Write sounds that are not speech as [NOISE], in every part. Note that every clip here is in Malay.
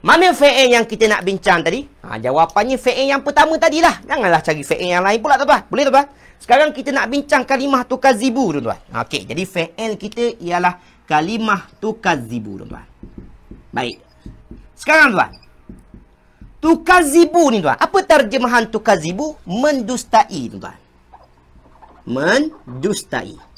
Mana fa'il yang kita nak bincang tadi? Ha, jawapannya fa'il yang pertama tadilah. Janganlah cari fa'il yang lain pula tuan-tuan. Boleh tuan-tuan? Sekarang kita nak bincang kalimah tukazibu tuan-tuan. Okey, jadi fa'il kita ialah kalimah tukazibu tuan-tuan. Baik. Sekarang tuan-tuan. Tukazibu ni tuan. Apa terjemahan tukazibu? Mendustai tuan-tuan. Mendustai.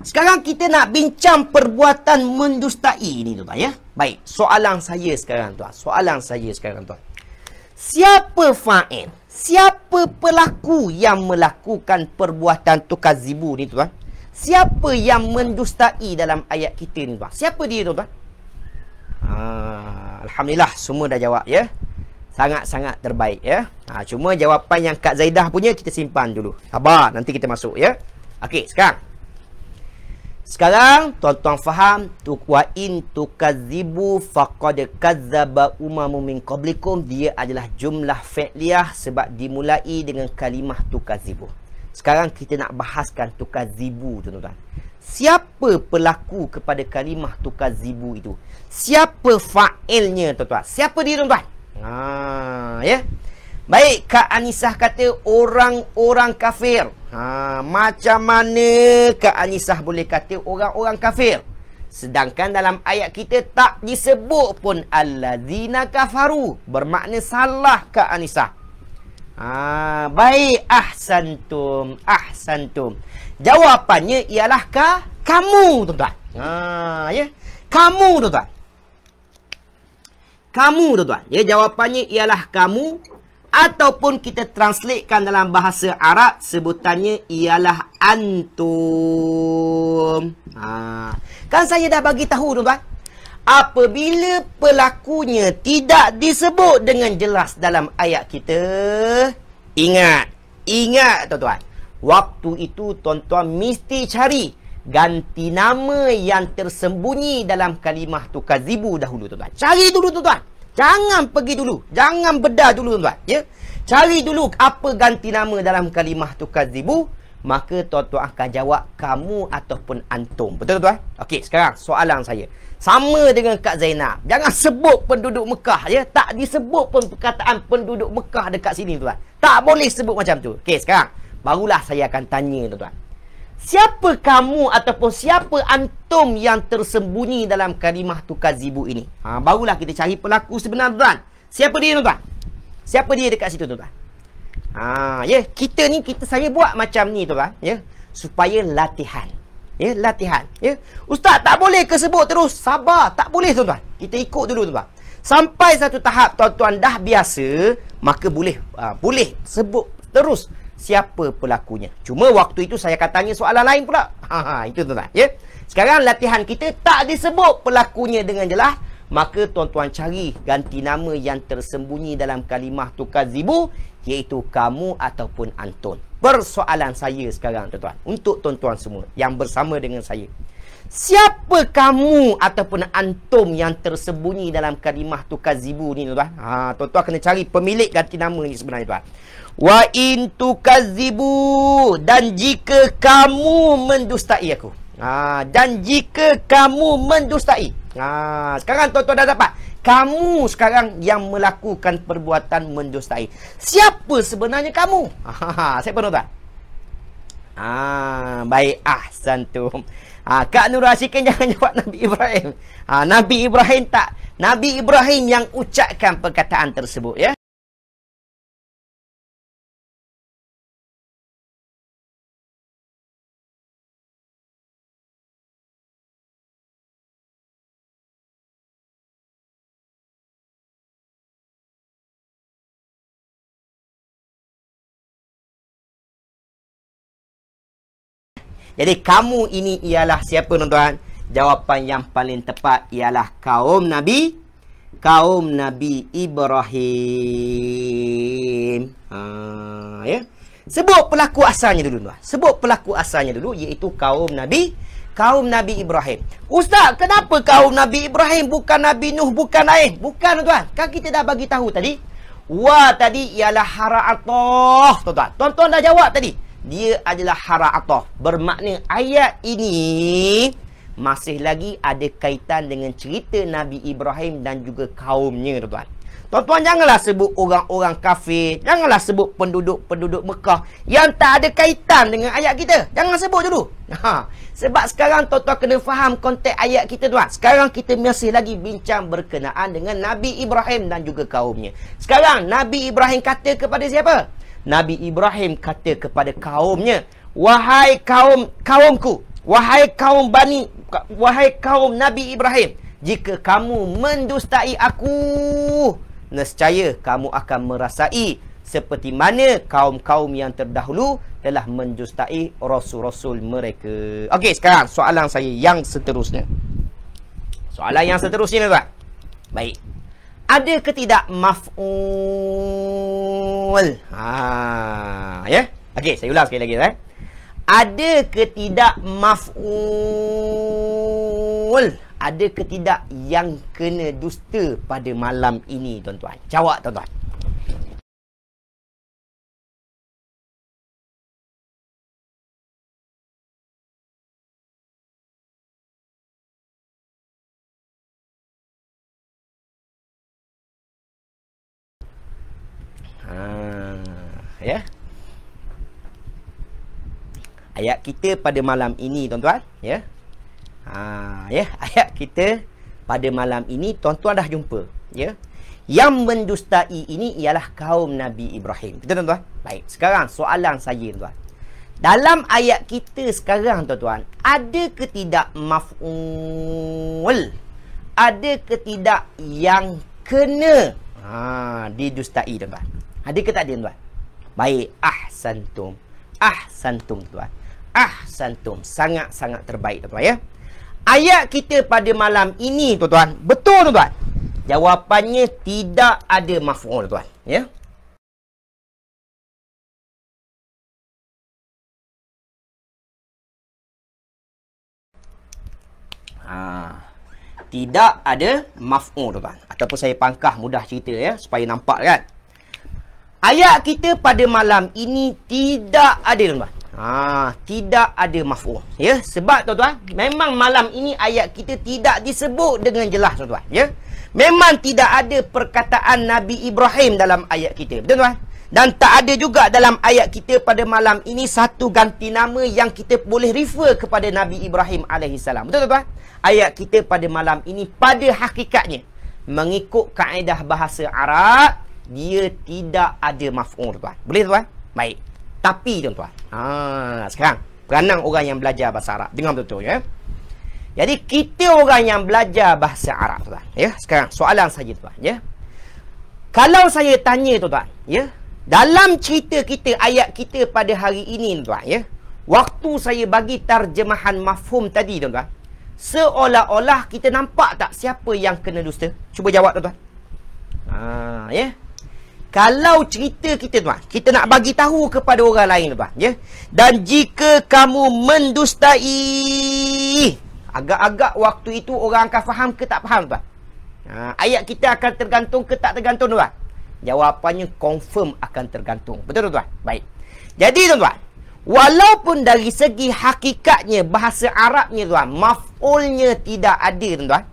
Sekarang kita nak bincang perbuatan mendustai ini tuan ya. Baik, soalan saya sekarang tuan. Soalan saya sekarang tuan. Siapa fa'il? Siapa pelaku yang melakukan perbuatan tukar zibu ni tuan? Siapa yang mendustai dalam ayat kita ni tuan? Siapa dia tuan? Ha, Alhamdulillah semua dah jawab ya. Sangat-sangat terbaik ya. Ha, cuma jawapan yang Kak Zaidah punya kita simpan dulu. Sabar nanti kita masuk ya. Okey sekarang. Sekarang tuan-tuan faham tu wa in tukazibu faqad kazzaba umamum min qablikum dia adalah jumlah fi'liyah sebab dimulai dengan kalimah tukazibu. Sekarang kita nak bahaskan tukazibu tuan-tuan. Siapa pelaku kepada kalimah tukazibu itu? Siapa fa'ilnya tuan-tuan? Siapa dia tuan-tuan? Ha ya. Yeah? Baik, Kak Anisah kata orang-orang kafir. Ha. ha, macam mana Kak Anisah boleh kata orang-orang kafir? Sedangkan dalam ayat kita tak disebut pun Al-Ladhina Kafaru. Bermakna salah Kak Anisah. Ha, baik, Ahsantum, Ahsantum. Jawapannya ialah ka, kamu, tuan-tuan. Ha, ya? Kamu, tuan-tuan. Kamu, tuan-tuan. Ya, jawapannya ialah kamu, ataupun kita translatekan dalam bahasa Arab sebutannya ialah antum. Ha. Kan saya dah bagi tahu tuan-tuan. Apabila pelakunya tidak disebut dengan jelas dalam ayat kita, ingat, ingat tuan-tuan. Waktu itu tuan-tuan mesti cari ganti nama yang tersembunyi dalam kalimah tukazibu dahulu tuan-tuan. Cari dulu tuan-tuan. Jangan pergi dulu. Jangan bedah dulu tuan-tuan. Ya? Cari dulu apa ganti nama dalam kalimah tukazibu. Maka tuan-tuan akan jawab kamu ataupun antum. Betul tuan-tuan? Okey, sekarang soalan saya. Sama dengan Kak Zainab. Jangan sebut penduduk Mekah. Ya? Tak disebut pun perkataan penduduk Mekah dekat sini tuan-tuan. Tak boleh sebut macam tu. Okey, sekarang. Barulah saya akan tanya tuan-tuan siapa kamu ataupun siapa antum yang tersembunyi dalam kalimah tukazibu ini? Ha, barulah kita cari pelaku sebenar tuan. Siapa dia tuan? Siapa dia dekat situ tuan? Ha, ya, kita ni kita saya buat macam ni tuan, ya. Supaya latihan. Ya, latihan, ya. Ustaz tak boleh ke sebut terus. Sabar, tak boleh tuan. Kita ikut dulu tuan. Sampai satu tahap tuan-tuan dah biasa, maka boleh uh, boleh sebut terus siapa pelakunya. Cuma waktu itu saya akan tanya soalan lain pula. Ha, ha, itu tuan-tuan. Ya? Sekarang latihan kita tak disebut pelakunya dengan jelas. Maka tuan-tuan cari ganti nama yang tersembunyi dalam kalimah tukar zibu. Iaitu kamu ataupun Anton. Persoalan saya sekarang tuan-tuan. Untuk tuan-tuan semua yang bersama dengan saya. Siapa kamu ataupun antum yang tersembunyi dalam kalimah tukazibu ni tuan? Ha, tuan-tuan kena cari pemilik ganti nama ni sebenarnya tuan. Wa in tukazibu dan jika kamu mendustai aku. Ha, dan jika kamu mendustai. Ha, sekarang tuan-tuan dah dapat. Kamu sekarang yang melakukan perbuatan mendustai. Siapa sebenarnya kamu? Ha, ha, [LAUGHS] ha. Siapa tuan-tuan? Ha, baik. Ahsan tu. Ha, Kak Nur Asyikin [LAUGHS] jangan jawab Nabi Ibrahim. Ha, Nabi Ibrahim tak. Nabi Ibrahim yang ucapkan perkataan tersebut. ya. Jadi kamu ini ialah siapa tuan-tuan? Jawapan yang paling tepat ialah kaum Nabi kaum Nabi Ibrahim. Ha ya. Sebut pelaku asalnya dulu tuan. Sebut pelaku asalnya dulu iaitu kaum Nabi kaum Nabi Ibrahim. Ustaz, kenapa kaum Nabi Ibrahim bukan Nabi Nuh, bukan lain? Bukan tuan. Kan kita dah bagi tahu tadi. Wah, tadi ialah hara'atoh, tuan-tuan. Tuan-tuan dah jawab tadi dia adalah hara haraatah. Bermakna ayat ini masih lagi ada kaitan dengan cerita Nabi Ibrahim dan juga kaumnya tuan-tuan. Tuan-tuan janganlah sebut orang-orang kafir. Janganlah sebut penduduk-penduduk Mekah yang tak ada kaitan dengan ayat kita. Jangan sebut dulu. [LAUGHS] Ha. Sebab sekarang tuan-tuan kena faham konteks ayat kita tuan. Sekarang kita masih lagi bincang berkenaan dengan Nabi Ibrahim dan juga kaumnya. Sekarang Nabi Ibrahim kata kepada siapa? Nabi Ibrahim kata kepada kaumnya, "Wahai kaum kaumku, wahai kaum Bani, wahai kaum Nabi Ibrahim, jika kamu mendustai aku, nescaya kamu akan merasai seperti mana kaum-kaum yang terdahulu telah mendustai rasul-rasul mereka." Okey, sekarang soalan saya yang seterusnya. Soalan yang seterusnya, Pak. Baik ada ke tidak maf'ul? Ha, ya. Yeah? Okey, saya ulang sekali lagi eh. Ada ke tidak maf'ul? Ada ke tidak yang kena dusta pada malam ini, tuan-tuan? Jawab, tuan-tuan. ya. Ayat kita pada malam ini tuan-tuan, ya. Ha, ya, [LAUGHS] ayat kita pada malam ini tuan-tuan dah jumpa, ya. Yang mendustai ini ialah kaum Nabi Ibrahim. Betul tuan-tuan? Baik, sekarang soalan saya tuan-tuan. Dalam ayat kita sekarang tuan-tuan, ada ke tidak maf'ul? Ada ke tidak yang kena ha, didustai tuan-tuan? Ada ke tak ada tuan-tuan? Baik, ahsantum. Ahsantum tuan. Ahsantum sangat-sangat terbaik tuan ya. Ayat kita pada malam ini tuan-tuan, betul tuan-tuan. Jawapannya tidak ada maf'ul tuan, ya. Ha. Tidak ada maf'ul tuan. Ataupun saya pangkah mudah cerita ya supaya nampak kan. Ayat kita pada malam ini tidak ada tuan-tuan. Ha, tidak ada mafu'ah. Ya, sebab tuan-tuan, memang malam ini ayat kita tidak disebut dengan jelas tuan-tuan. Ya. Memang tidak ada perkataan Nabi Ibrahim dalam ayat kita. Betul tuan? Dan tak ada juga dalam ayat kita pada malam ini satu ganti nama yang kita boleh refer kepada Nabi Ibrahim alaihissalam. Betul tuan? Ayat kita pada malam ini pada hakikatnya mengikut kaedah bahasa Arab dia tidak ada maf'ul tuan. Boleh tuan? Baik. Tapi tuan-tuan. Ha, sekarang peranan orang yang belajar bahasa Arab. Dengar betul-betul ya. Jadi kita orang yang belajar bahasa Arab tuan. Ya, sekarang soalan saja tuan, ya. Kalau saya tanya tuan ya. Dalam cerita kita ayat kita pada hari ini tuan, ya. Waktu saya bagi terjemahan mafhum tadi tuan-tuan. Seolah-olah kita nampak tak siapa yang kena dusta? Cuba jawab tuan-tuan. Ah, ya kalau cerita kita tuan kita nak bagi tahu kepada orang lain tuan ya dan jika kamu mendustai agak-agak waktu itu orang akan faham ke tak faham tuan ha, ayat kita akan tergantung ke tak tergantung tuan jawapannya confirm akan tergantung betul tuan baik jadi tuan walaupun dari segi hakikatnya bahasa Arabnya tuan maf'ulnya tidak ada tuan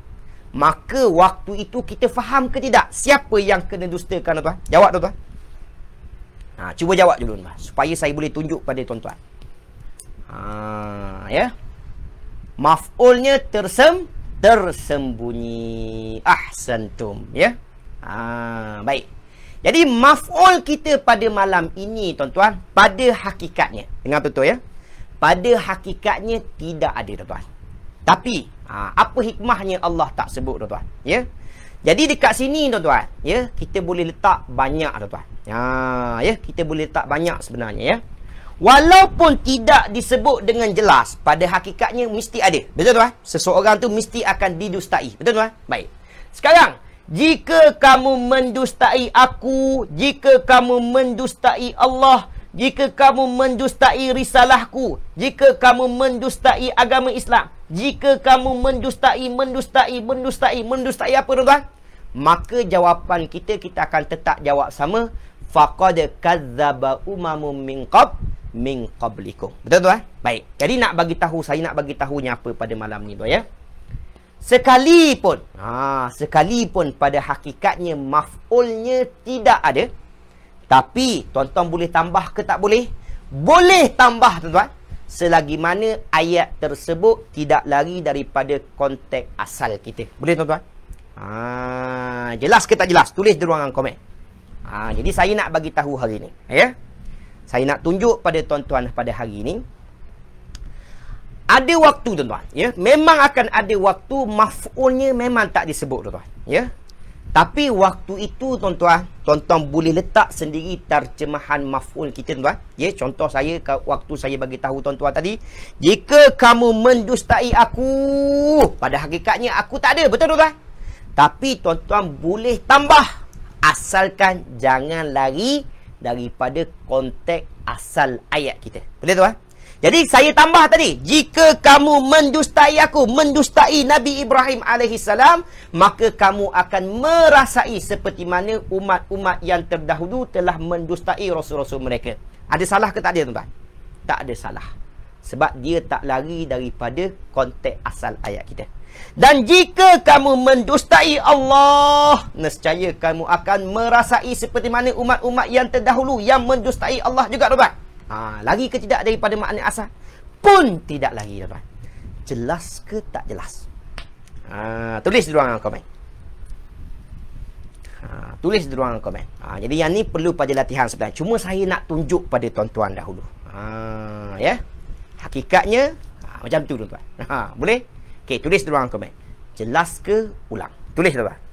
Maka waktu itu kita faham ke tidak Siapa yang kena dustakan tuan-tuan Jawab tuan-tuan ha, Cuba jawab dulu tuan-tuan Supaya saya boleh tunjuk pada tuan-tuan ha, ya? Maf'ulnya tersem tersembunyi Ahsantum ya? ha, Baik Jadi maf'ul kita pada malam ini tuan-tuan Pada hakikatnya Dengar betul ya Pada hakikatnya tidak ada tuan-tuan Tapi Ha, apa hikmahnya Allah tak sebut tuan-tuan? Ya. Jadi dekat sini tuan-tuan, ya, kita boleh letak banyak tuan-tuan. Ha, ya, kita boleh letak banyak sebenarnya ya. Walaupun tidak disebut dengan jelas, pada hakikatnya mesti ada. Betul tuan? Seseorang tu mesti akan didustai. Betul tuan? Baik. Sekarang, jika kamu mendustai aku, jika kamu mendustai Allah, jika kamu mendustai risalahku, jika kamu mendustai agama Islam, jika kamu mendustai, mendustai, mendustai, mendustai apa tuan? Maka jawapan kita kita akan tetap jawab sama faqad kadzaba umamum min qab min qablikum. Betul tuan? Baik. Jadi nak bagi tahu saya nak bagi tahunya apa pada malam ni tuan ya. Sekalipun, ha, sekalipun pada hakikatnya maf'ulnya tidak ada, tapi, tuan-tuan boleh tambah ke tak boleh? Boleh tambah, tuan-tuan. Selagi mana ayat tersebut tidak lari daripada konteks asal kita. Boleh, tuan-tuan? Ha, jelas ke tak jelas? Tulis di ruangan komen. Ha, jadi, saya nak bagi tahu hari ini. Ya? Saya nak tunjuk pada tuan-tuan pada hari ini. Ada waktu, tuan-tuan. Ya? Memang akan ada waktu maf'ulnya memang tak disebut, tuan-tuan. Ya? Tapi waktu itu tuan-tuan, tuan-tuan boleh letak sendiri terjemahan maf'ul kita tuan-tuan. Ya, contoh saya waktu saya bagi tahu tuan-tuan tadi, jika kamu mendustai aku, pada hakikatnya aku tak ada, betul tuan-tuan? Tapi tuan-tuan boleh tambah asalkan jangan lari daripada konteks asal ayat kita. betul tuan-tuan? Jadi saya tambah tadi, jika kamu mendustai aku, mendustai Nabi Ibrahim alaihissalam, maka kamu akan merasai seperti mana umat-umat yang terdahulu telah mendustai rasul-rasul mereka. Ada salah ke tak ada tuan-tuan? Tak ada salah. Sebab dia tak lari daripada konteks asal ayat kita. Dan jika kamu mendustai Allah, nescaya kamu akan merasai seperti mana umat-umat yang terdahulu yang mendustai Allah juga tuan-tuan. Ha, lari ke tidak daripada makna asal? Pun tidak lari, tuan-tuan. Jelas ke tak jelas? Ha, tulis di ruang komen. Ha, tulis di ruang komen. Ha, jadi yang ni perlu pada latihan sebenarnya. Cuma saya nak tunjuk pada tuan-tuan dahulu. Ha, ya? Hakikatnya, ha, macam tu, tuan-tuan. Ha, boleh? Okey, tulis di ruang komen. Jelas ke ulang? Tulis, tuan-tuan.